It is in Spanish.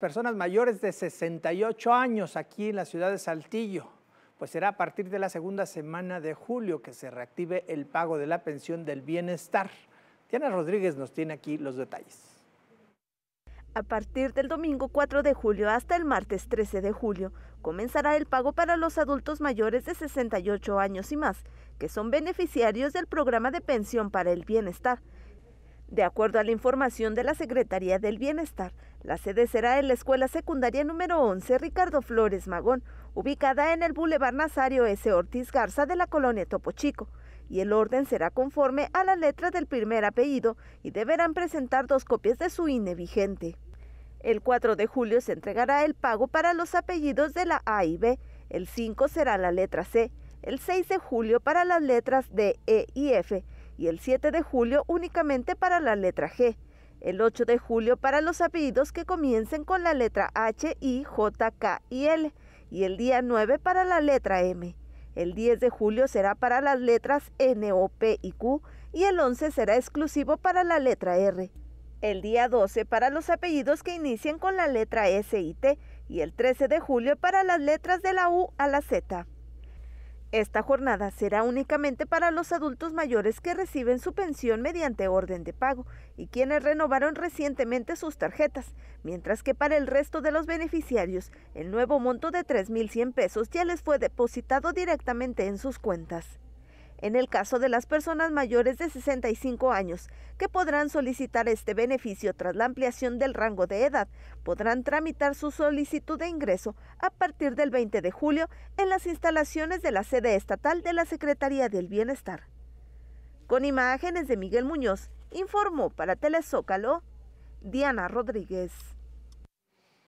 personas mayores de 68 años aquí en la ciudad de Saltillo. Pues será a partir de la segunda semana de julio que se reactive el pago de la pensión del bienestar. Diana Rodríguez nos tiene aquí los detalles. A partir del domingo 4 de julio hasta el martes 13 de julio, comenzará el pago para los adultos mayores de 68 años y más, que son beneficiarios del programa de pensión para el bienestar, de acuerdo a la información de la Secretaría del Bienestar, la sede será en la Escuela Secundaria número 11 Ricardo Flores Magón, ubicada en el Boulevard Nazario S. Ortiz Garza de la colonia Topo Chico, y el orden será conforme a la letra del primer apellido y deberán presentar dos copias de su INE vigente. El 4 de julio se entregará el pago para los apellidos de la A y B, el 5 será la letra C, el 6 de julio para las letras D, E y F, y el 7 de julio únicamente para la letra G, el 8 de julio para los apellidos que comiencen con la letra H, I, J, K y L, y el día 9 para la letra M. El 10 de julio será para las letras N, O, P y Q, y el 11 será exclusivo para la letra R. El día 12 para los apellidos que inicien con la letra S y T, y el 13 de julio para las letras de la U a la Z. Esta jornada será únicamente para los adultos mayores que reciben su pensión mediante orden de pago y quienes renovaron recientemente sus tarjetas, mientras que para el resto de los beneficiarios el nuevo monto de 3.100 pesos ya les fue depositado directamente en sus cuentas en el caso de las personas mayores de 65 años, que podrán solicitar este beneficio tras la ampliación del rango de edad, podrán tramitar su solicitud de ingreso a partir del 20 de julio en las instalaciones de la sede estatal de la Secretaría del Bienestar. Con imágenes de Miguel Muñoz, informó para Telezócalo Diana Rodríguez.